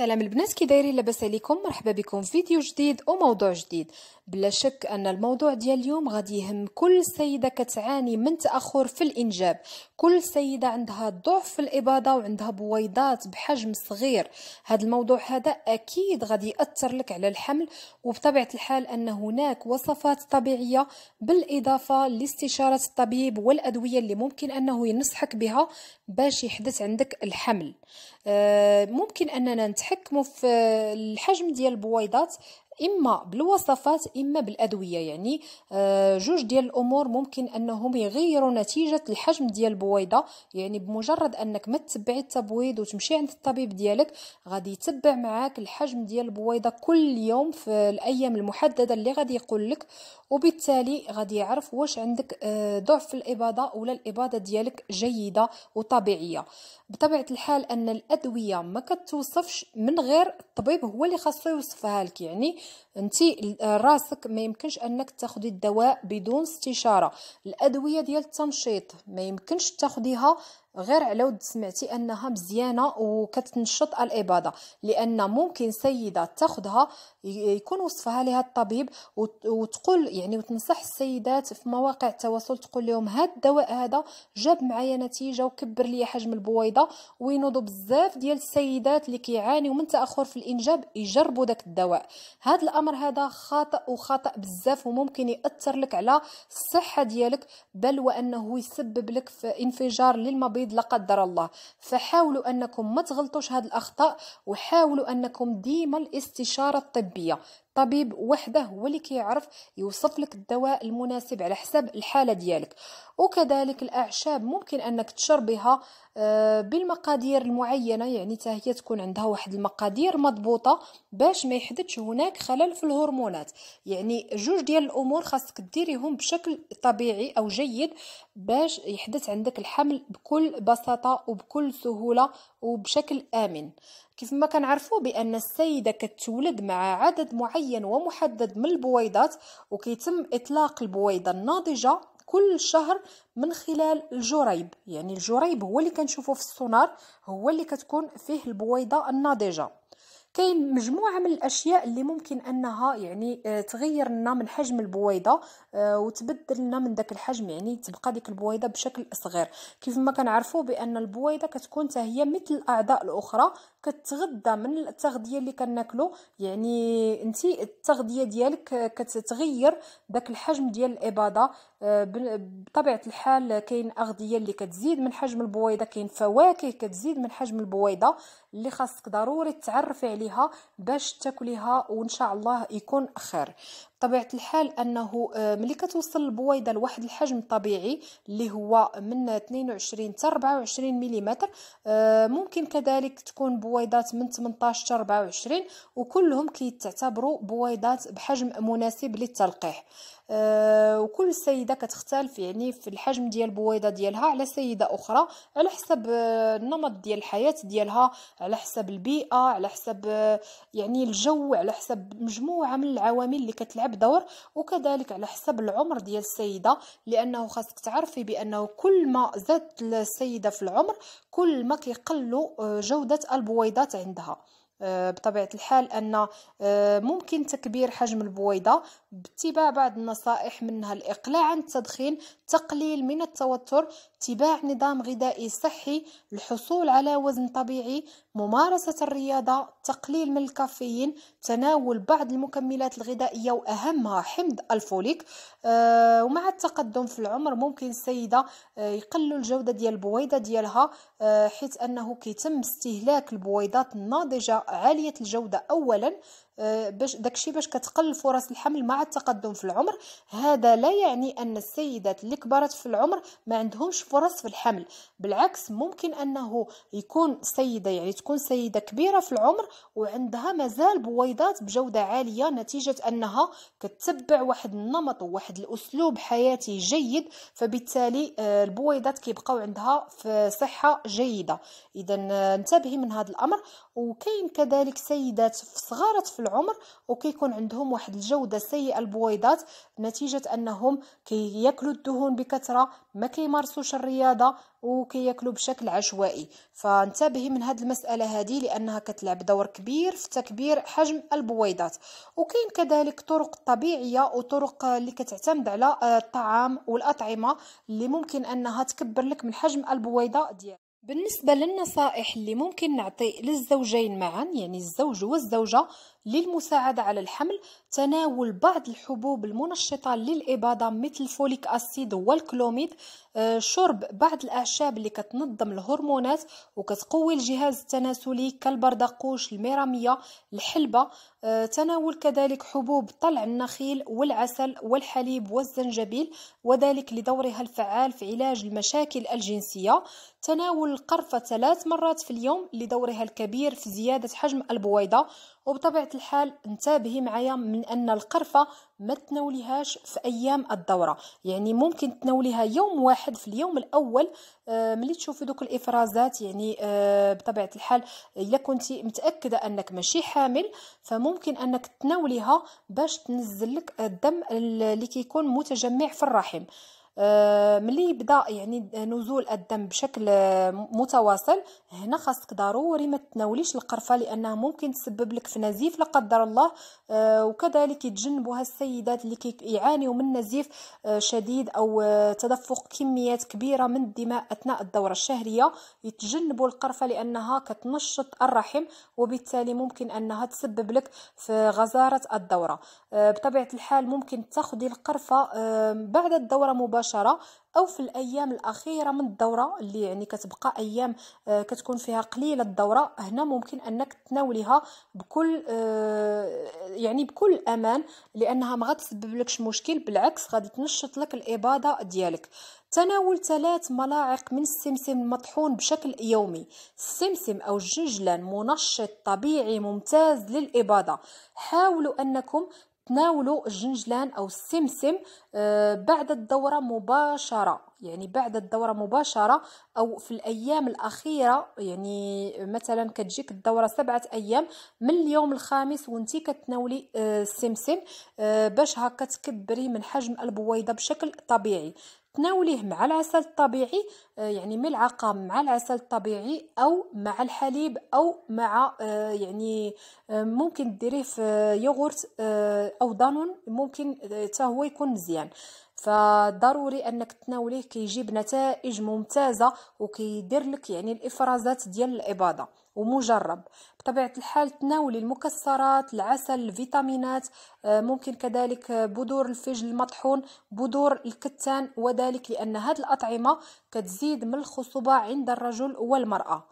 سلام البنات كي دايرين لاباس عليكم مرحبا بكم فيديو جديد وموضوع جديد بلا شك ان الموضوع ديال اليوم غادي يهم كل سيده كتعاني من تاخر في الانجاب كل سيده عندها ضعف في الاباضه وعندها بويضات بحجم صغير هذا الموضوع هذا اكيد غادي ياثر لك على الحمل وبطبيعه الحال ان هناك وصفات طبيعيه بالاضافه لاستشاره الطبيب والادويه اللي ممكن انه ينصحك بها باش يحدث عندك الحمل آه، ممكن اننا نتحدث نتحكموا في الحجم ديال البويضات اما بالوصفات اما بالادويه يعني آه، جوج ديال الامور ممكن انهم يغيروا نتيجه الحجم ديال البويضه يعني بمجرد انك ما تتبعي التبويض وتمشي عند الطبيب ديالك غادي يتبع معاك الحجم ديال البويضه كل يوم في الايام المحدده اللي غادي يقول لك وبالتالي غادي يعرف واش عندك آه، ضعف في الاباضه ولا الاباضه ديالك جيده وطبيعيه بطبيعه الحال ان الادويه ما كتوصفش من غير الطبيب هو اللي خاصو يوصفها لك يعني انت راسك ما يمكنش انك تاخدي الدواء بدون استشاره الادويه ديال التنشيط ما يمكنش تاخديها غير على ود سمعتي انها مزيانه وكتنشط الاباضه لان ممكن سيده تاخذها يكون وصفها لها الطبيب وتقول يعني وتنصح السيدات في مواقع التواصل تقول لهم هاد الدواء هذا جاب معايا نتيجه وكبر لي حجم البويضه وينوضوا بزاف ديال السيدات اللي كيعانيو من تاخر في الانجاب يجربوا داك الدواء هذا الامر هذا خاطئ وخطا بزاف وممكن ياثر لك على الصحه ديالك بل وانه يسبب لك في انفجار للمبيض المريض لقدر الله فحاولوا انكم ما تغلطوش هاد الاخطاء وحاولوا انكم ديما الاستشاره الطبيه طبيب وحده هو اللي كيعرف يوصف لك الدواء المناسب على حسب الحاله ديالك وكذلك الأعشاب ممكن أنك تشربها آه، بالمقادير المعينة يعني هي تكون عندها واحد المقادير مضبوطة باش ما يحدثش هناك خلل في الهرمونات يعني جوج ديال الأمور خاصك ديريهم بشكل طبيعي أو جيد باش يحدث عندك الحمل بكل بساطة وبكل سهولة وبشكل آمن كيف ما كنعرفوا بان السيده كتولد مع عدد معين ومحدد من البويضات وكيتم اطلاق البويضه الناضجه كل شهر من خلال الجريب يعني الجريب هو اللي كنشوفه في السونار هو اللي كتكون فيه البويضه الناضجه كاين مجموعه من الاشياء اللي ممكن انها يعني آه، تغير لنا من حجم البويضه آه، وتبدل لنا من داك الحجم يعني تبقى ديك البويضه بشكل صغير كيف ما كنعرفوا بان البويضه كتكون حتى هي مثل الاعضاء الاخرى كتغدى من التغذيه اللي كناكلو يعني انت التغذيه ديالك كتغير داك الحجم ديال الاباضه آه، بطبيعه الحال كاين اغذيه اللي كتزيد من حجم البويضه كاين فواكه كتزيد من حجم البويضه اللي خاصك ضروري تعرفي عليها باش تاكليها وان شاء الله يكون خير طبيعة الحال أنه آه، ملي كتوصل البويضة لواحد الحجم طبيعي اللي هو من 22 حتى 24 ملم ممكن كذلك تكون بويضات من 18 حتى 24 وكلهم كيتعتبروا بويضات بحجم مناسب للتلقيح آه، وكل سيده كتختلف يعني في الحجم ديال البويضه ديالها على سيده اخرى على حسب آه، النمط ديال الحياه ديالها على حسب البيئه على حسب آه، يعني الجو على حسب مجموعه من العوامل اللي كتلعب دور وكذلك على حسب العمر ديال السيده لانه خاصك تعرفي بانه كل ما زادت السيده في العمر كل ما كيقلوا جوده البويضات عندها آه، بطبيعة الحال أن آه، ممكن تكبير حجم البويضة باتباع بعض النصائح منها الإقلاع عن التدخين تقليل من التوتر اتباع نظام غذائي صحي الحصول على وزن طبيعي ممارسة الرياضة تقليل من الكافيين تناول بعض المكملات الغذائية وأهمها حمض الفوليك آه، ومع التقدم في العمر ممكن السيدة يقلوا الجودة ديال البويضة ديالها حيث أنه كيتم استهلاك البويضات الناضجة عالية الجودة أولا آه، باش داكشي باش كتقل فرص الحمل مع التقدم في العمر هذا لا يعني ان السيدات اللي كبرت في العمر ما عندهمش فرص في الحمل بالعكس ممكن انه يكون سيده يعني تكون سيده كبيره في العمر وعندها مازال بويضات بجوده عاليه نتيجه انها كتبع واحد النمط وواحد الاسلوب حياتي جيد فبالتالي آه، البويضات كيبقاو عندها في صحه جيده اذا آه، انتبهي من هذا الامر وكاين كذلك سيدات في صغاره في العمر وكيكون عندهم واحد الجوده سيئه البويضات نتيجه انهم كياكلوا الدهون بكثره ما كيمارسوش الرياضه وكياكلوا بشكل عشوائي فانتبهي من هذه المساله هذه لانها كتلعب دور كبير في تكبير حجم البويضات وكاين كذلك طرق طبيعيه وطرق اللي كتعتمد على آه، الطعام والاطعمه اللي ممكن انها تكبر لك من حجم البويضه ديالك بالنسبة للنصائح اللي ممكن نعطي للزوجين معا يعني الزوج والزوجة للمساعدة على الحمل تناول بعض الحبوب المنشطة للإباضة مثل فوليك أسيد والكلوميد آه، شرب بعض الأعشاب اللي كتنظم الهرمونات وكتقوي الجهاز التناسلي كالبردقوش الميرامية الحلبة آه، تناول كذلك حبوب طلع النخيل والعسل والحليب والزنجبيل وذلك لدورها الفعال في علاج المشاكل الجنسية تناول القرفة ثلاث مرات في اليوم لدورها الكبير في زيادة حجم البويضة وبطبيعة الحال انتبهي معايا من أن القرفة ما تناوليهاش في أيام الدورة يعني ممكن تناوليها يوم واحد في اليوم الأول آه، ملي تشوفي دوك الإفرازات يعني آه، بطبيعة الحال إلا كنتي متأكدة أنك ماشي حامل فممكن أنك تناوليها باش تنزل لك الدم اللي كيكون متجمع في الرحم آه، ملي يبدا يعني نزول الدم بشكل متواصل هنا خاصك ضروري ما تناوليش القرفه لانها ممكن تسبب لك في نزيف لا قدر الله آه، وكذلك يتجنبوها السيدات اللي كيعانيو من نزيف آه، شديد او تدفق كميات كبيره من الدماء اثناء الدوره الشهريه يتجنبوا القرفه لانها كتنشط الرحم وبالتالي ممكن انها تسبب لك في غزاره الدوره بطبيعه الحال ممكن تاخذي القرفه بعد الدوره مباشره مباشره او في الايام الاخيره من الدوره اللي يعني كتبقى ايام آه، كتكون فيها قليله الدوره هنا ممكن انك تناوليها بكل آه، يعني بكل امان لانها ما غتسبب لكش مشكل بالعكس غادي تنشط لك الإبادة ديالك تناول ثلاث ملاعق من السمسم المطحون بشكل يومي السمسم او الجنجلان منشط طبيعي ممتاز للإبادة حاولوا انكم تناولوا الجنجلان او السمسم آه، بعد الدوره مباشره يعني بعد الدوره مباشره او في الايام الاخيره يعني مثلا كتجيك الدوره سبعه ايام من اليوم الخامس وانت كتناولي آه، السمسم آه، باش هكا تكبري من حجم البويضه بشكل طبيعي تناوليه مع العسل الطبيعي آه، يعني ملعقه مع العسل الطبيعي او مع الحليب او مع آه، يعني آه، ممكن ديريه في يوغورت او دانون ممكن حتى هو يكون مزيان فضروري انك تناوليه كيجيب نتائج ممتازه وكيدير لك يعني الافرازات ديال الاباضه ومجرب بطبيعة الحال تناولي المكسرات العسل الفيتامينات آه، ممكن كذلك بذور الفجل المطحون بذور الكتان وذلك لأن هذه الأطعمة كتزيد من الخصوبة عند الرجل والمرأة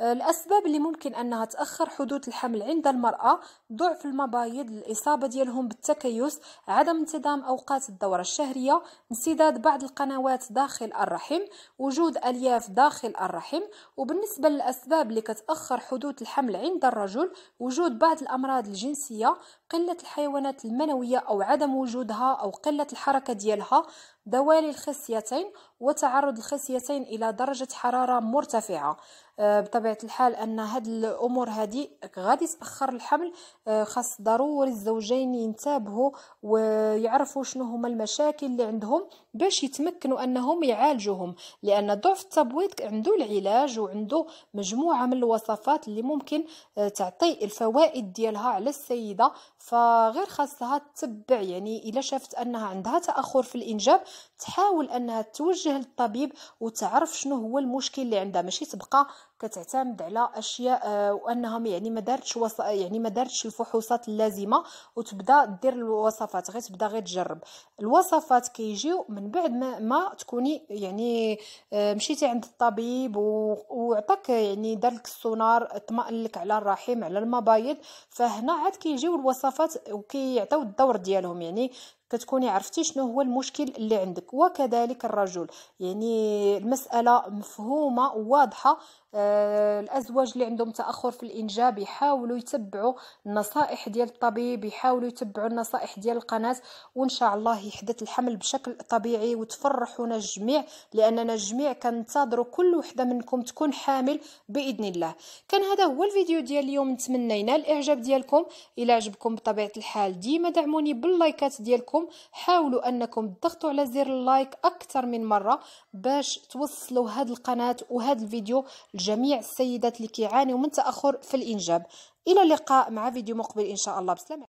الأسباب اللي ممكن أنها تأخر حدوث الحمل عند المرأة ضعف المبايض الإصابة ديالهم بالتكيس عدم انتظام أوقات الدورة الشهرية انسداد بعض القنوات داخل الرحم وجود ألياف داخل الرحم وبالنسبة للأسباب اللي كتأخر حدوث الحمل عند الرجل وجود بعض الأمراض الجنسية قلة الحيوانات المنوية أو عدم وجودها أو قلة الحركة ديالها دوالي الخصيتين وتعرض الخصيتين الى درجه حراره مرتفعه آه، بطبيعه الحال ان هاد الامور هادي غادي تاخر الحمل آه، خاص ضروري الزوجين ينتبهوا ويعرفوا شنو هما المشاكل اللي عندهم باش يتمكنوا انهم يعالجوهم لان ضعف التبويض عنده العلاج وعنده مجموعه من الوصفات اللي ممكن آه، تعطي الفوائد ديالها على السيده فغير خاصها تتبع يعني الا شافت انها عندها تاخر في الانجاب تحاول انها توجه للطبيب وتعرف شنو هو المشكل اللي عندها ماشي تبقى كتعتمد على اشياء آه، وانهم يعني ما دارتش وص... يعني ما دارتش الفحوصات اللازمه وتبدا دير الوصفات غير تبدا غير تجرب الوصفات كيجيو من بعد ما, ما تكوني يعني آه، مشيتي عند الطبيب و... وعطاك يعني دار لك السونار اطمئن لك على الرحم على المبايض فهنا عاد كيجيو الوصفات وكيعطيو الدور ديالهم يعني كتكوني عرفتي شنو هو المشكل اللي عندك وكذلك الرجل يعني المساله مفهومه وواضحه آه، الازواج اللي عندهم تاخر في الانجاب يحاولوا يتبعوا النصائح ديال الطبيب يحاولوا يتبعوا النصائح ديال القناه وان شاء الله يحدث الحمل بشكل طبيعي وتفرحونا الجميع لاننا الجميع كنتظروا كل وحده منكم تكون حامل باذن الله كان هذا هو الفيديو ديال اليوم تمنينا الاعجاب ديالكم الى عجبكم بطبيعه الحال ديما دعموني باللايكات ديالكم ديالكم حاولوا انكم تضغطوا على زر اللايك اكثر من مره باش توصلوا هاد القناه وهاد الفيديو لجميع السيدات اللي كيعانيوا من تاخر في الانجاب الى اللقاء مع فيديو مقبل ان شاء الله بسلامه